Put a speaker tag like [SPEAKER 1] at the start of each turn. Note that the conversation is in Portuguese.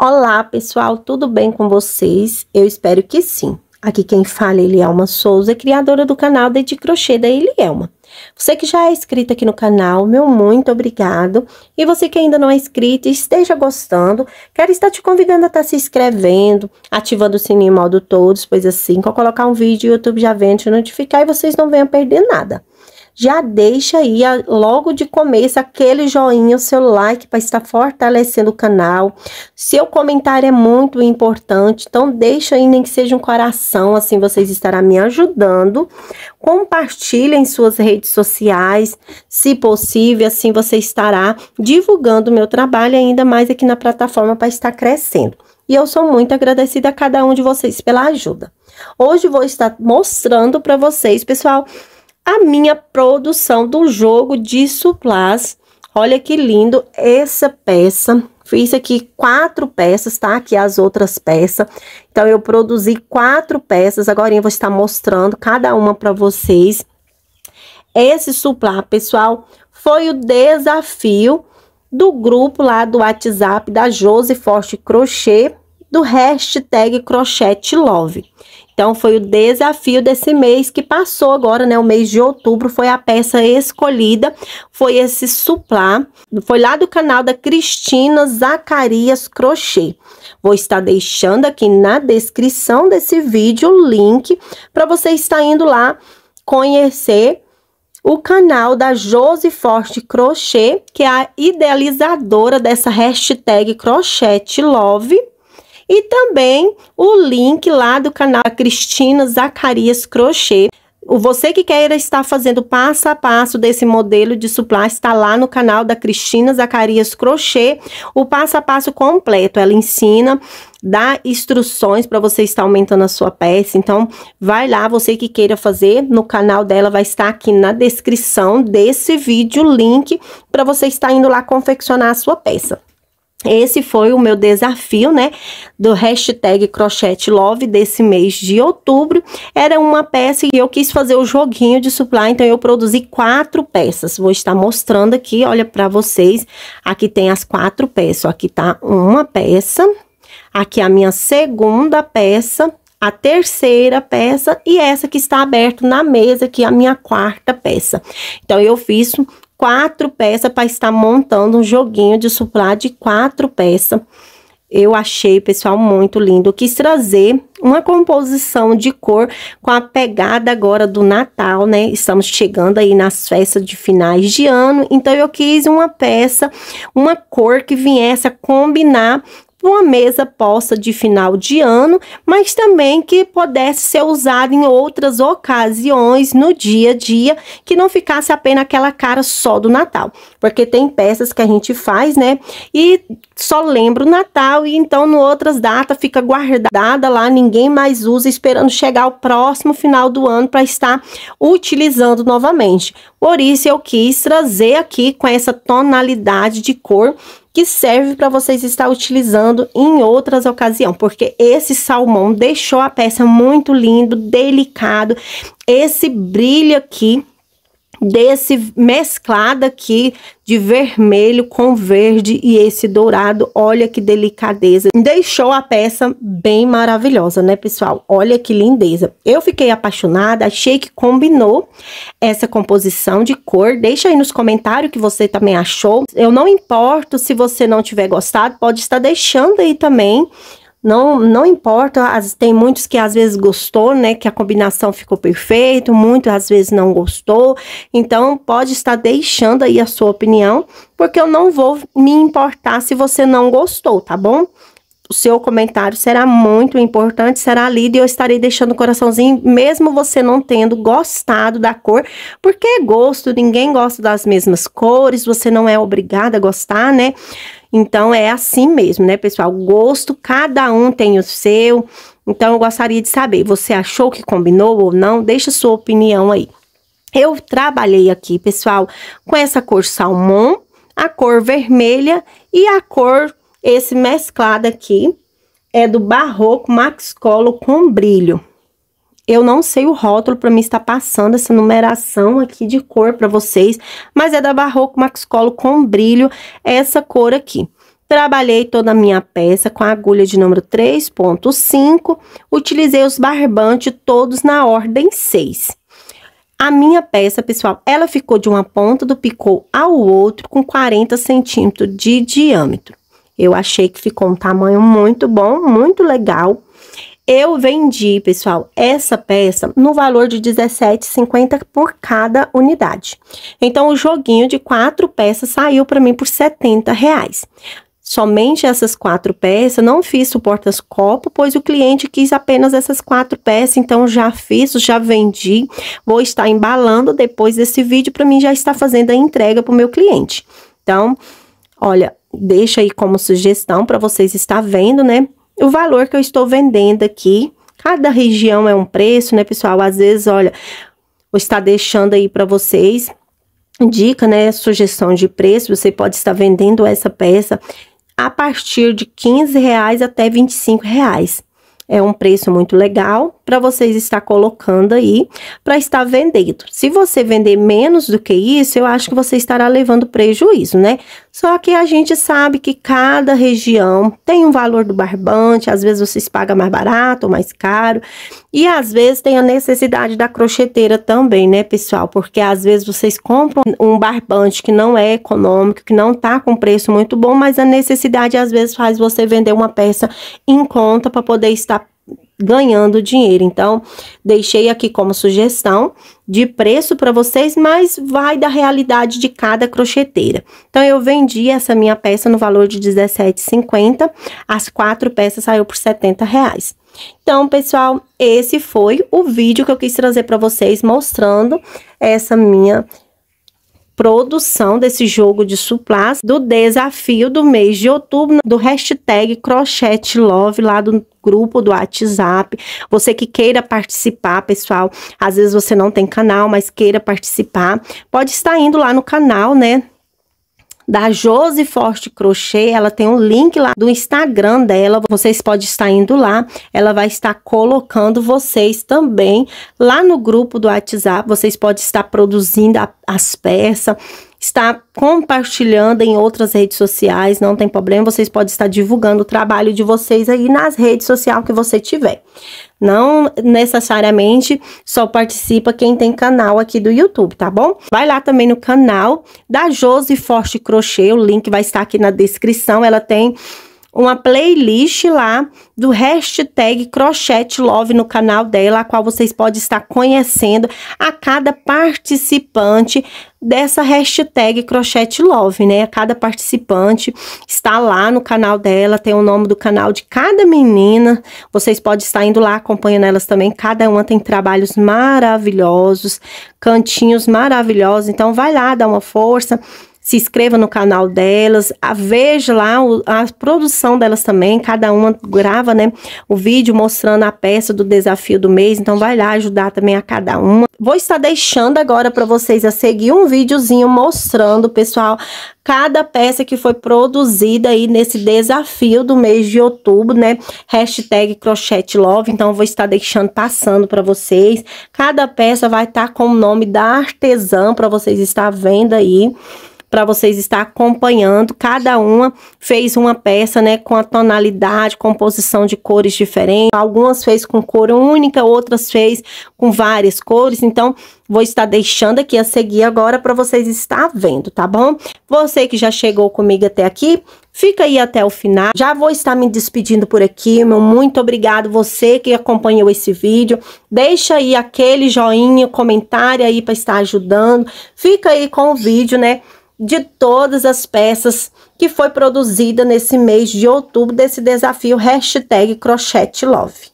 [SPEAKER 1] Olá, pessoal, tudo bem com vocês? Eu espero que sim. Aqui quem fala é Elielma Souza, criadora do canal Dede Crochê da Elielma. Você que já é inscrito aqui no canal, meu muito obrigado. E você que ainda não é inscrito e esteja gostando, quero estar te convidando a estar tá se inscrevendo, ativando o sininho modo todos, pois assim, quando colocar um vídeo, o YouTube já vem te notificar e vocês não venham perder nada já deixa aí logo de começo aquele joinha, o seu like para estar fortalecendo o canal. Seu comentário é muito importante, então deixa aí nem que seja um coração, assim vocês estarão me ajudando. Compartilhe em suas redes sociais, se possível, assim você estará divulgando o meu trabalho ainda mais aqui na plataforma para estar crescendo e eu sou muito agradecida a cada um de vocês pela ajuda. Hoje vou estar mostrando para vocês, pessoal, a minha produção do jogo de suplás. Olha que lindo essa peça. Fiz aqui quatro peças, tá? Aqui as outras peças. Então, eu produzi quatro peças. Agora eu vou estar mostrando cada uma para vocês. Esse suplá, pessoal, foi o desafio do grupo lá do WhatsApp da Josi Forte Crochê, do hashtag Crochete Love. Então, foi o desafio desse mês que passou agora, né? O mês de outubro foi a peça escolhida, foi esse suplá, foi lá do canal da Cristina Zacarias Crochê. Vou estar deixando aqui na descrição desse vídeo o link para você estar indo lá conhecer o canal da Josi Forte Crochê, que é a idealizadora dessa hashtag Crochete Love e também o link lá do canal Cristina Zacarias Crochê. Você que queira estar fazendo passo a passo desse modelo de suplá está lá no canal da Cristina Zacarias Crochê, o passo a passo completo. Ela ensina, dá instruções para você estar aumentando a sua peça. Então, vai lá, você que queira fazer, no canal dela vai estar aqui na descrição desse vídeo o link para você estar indo lá confeccionar a sua peça. Esse foi o meu desafio, né, do hashtag Crochete Love desse mês de outubro. Era uma peça e eu quis fazer o joguinho de supply, então eu produzi quatro peças. Vou estar mostrando aqui, olha para vocês. Aqui tem as quatro peças, aqui tá uma peça, aqui a minha segunda peça, a terceira peça e essa que está aberta na mesa, que é a minha quarta peça. Então, eu fiz quatro peças para estar montando um joguinho de suplá de quatro peças. Eu achei, pessoal, muito lindo. quis trazer uma composição de cor com a pegada agora do Natal, né? Estamos chegando aí nas festas de finais de ano, então eu quis uma peça, uma cor que viesse a combinar uma mesa posta de final de ano, mas também que pudesse ser usada em outras ocasiões no dia a dia, que não ficasse apenas aquela cara só do Natal porque tem peças que a gente faz, né? E só lembra o Natal e então no outras datas fica guardada lá, ninguém mais usa, esperando chegar o próximo final do ano para estar utilizando novamente. Por isso eu quis trazer aqui com essa tonalidade de cor que serve para vocês estar utilizando em outras ocasiões, porque esse salmão deixou a peça muito lindo, delicado. Esse brilho aqui desse mesclado aqui de vermelho com verde e esse dourado, olha que delicadeza. Deixou a peça bem maravilhosa, né, pessoal? Olha que lindeza. Eu fiquei apaixonada, achei que combinou essa composição de cor. Deixa aí nos comentários que você também achou. Eu não importo se você não tiver gostado, pode estar deixando aí também não, não importa, as, tem muitos que às vezes gostou, né? Que a combinação ficou perfeita, muitos às vezes não gostou. Então, pode estar deixando aí a sua opinião, porque eu não vou me importar se você não gostou, tá bom? O seu comentário será muito importante, será lido e eu estarei deixando o coraçãozinho, mesmo você não tendo gostado da cor, porque é gosto, ninguém gosta das mesmas cores, você não é obrigada a gostar, né? Então é assim mesmo, né, pessoal? Gosto, cada um tem o seu. Então eu gostaria de saber, você achou que combinou ou não? Deixa sua opinião aí. Eu trabalhei aqui, pessoal, com essa cor salmão, a cor vermelha e a cor esse mesclado aqui é do Barroco Max Colo com brilho. Eu não sei o rótulo para mim estar passando essa numeração aqui de cor para vocês, mas é da Barroco Max Colo com brilho, essa cor aqui. Trabalhei toda a minha peça com a agulha de número 3.5, utilizei os barbantes todos na ordem 6. A minha peça, pessoal, ela ficou de uma ponta do picô ao outro com 40 centímetros de diâmetro. Eu achei que ficou um tamanho muito bom, muito legal. Eu vendi, pessoal, essa peça no valor de R$17,50 por cada unidade. Então, o joguinho de quatro peças saiu para mim por R$70,00. Somente essas quatro peças, não fiz suportas copo, pois o cliente quis apenas essas quatro peças, então já fiz, já vendi, vou estar embalando depois desse vídeo para mim já estar fazendo a entrega para o meu cliente. Então, olha, deixa aí como sugestão para vocês estar vendo, né? o valor que eu estou vendendo aqui. Cada região é um preço, né, pessoal? Às vezes, olha, vou estar deixando aí para vocês dica, né, sugestão de preço. Você pode estar vendendo essa peça a partir de 15 reais até 25 reais. É um preço muito legal para vocês estar colocando aí para estar vendendo. Se você vender menos do que isso, eu acho que você estará levando prejuízo, né? Só que a gente sabe que cada região tem um valor do barbante, às vezes vocês pagam mais barato ou mais caro, e às vezes tem a necessidade da crocheteira também, né, pessoal? Porque às vezes vocês compram um barbante que não é econômico, que não tá com preço muito bom, mas a necessidade às vezes faz você vender uma peça em conta para poder estar ganhando dinheiro. Então, deixei aqui como sugestão de preço para vocês, mas vai da realidade de cada crocheteira. Então, eu vendi essa minha peça no valor de R$17,50. As quatro peças saiu por reais. Então, pessoal, esse foi o vídeo que eu quis trazer para vocês, mostrando essa minha produção desse jogo de suplás do desafio do mês de outubro do hashtag Crochete Love lá do grupo do WhatsApp. Você que queira participar, pessoal, às vezes você não tem canal, mas queira participar, pode estar indo lá no canal, né? da Josi Forte Crochê. Ela tem um link lá do Instagram dela. Vocês podem estar indo lá. Ela vai estar colocando vocês também lá no grupo do WhatsApp. Vocês podem estar produzindo a, as peças está compartilhando em outras redes sociais, não tem problema, vocês podem estar divulgando o trabalho de vocês aí nas redes sociais que você tiver. Não necessariamente só participa quem tem canal aqui do YouTube, tá bom? Vai lá também no canal da Josi Forte Crochê, o link vai estar aqui na descrição. Ela tem uma playlist lá do hashtag Crochete Love no canal dela, a qual vocês podem estar conhecendo a cada participante dessa hashtag Crochete Love, né? Cada participante está lá no canal dela, tem o nome do canal de cada menina. Vocês podem estar indo lá acompanhando elas também. Cada uma tem trabalhos maravilhosos, cantinhos maravilhosos. Então vai lá, dá uma força se inscreva no canal delas, a, veja lá o, a produção delas também, cada uma grava, né, o vídeo mostrando a peça do desafio do mês, então vai lá ajudar também a cada uma. Vou estar deixando agora para vocês a seguir um videozinho mostrando, pessoal, cada peça que foi produzida aí nesse desafio do mês de outubro, né? Hashtag crochete love, então vou estar deixando passando para vocês. Cada peça vai estar tá com o nome da artesã para vocês estar vendo aí para vocês estar acompanhando. Cada uma fez uma peça, né, com a tonalidade, composição de cores diferentes. Algumas fez com cor única, outras fez com várias cores. Então, vou estar deixando aqui a seguir agora para vocês estar vendo, tá bom? Você que já chegou comigo até aqui, Fica aí até o final. Já vou estar me despedindo por aqui, meu muito obrigado você que acompanhou esse vídeo. Deixa aí aquele joinha, comentário aí para estar ajudando. Fica aí com o vídeo, né? de todas as peças que foi produzida nesse mês de outubro desse desafio hashtag crochete love.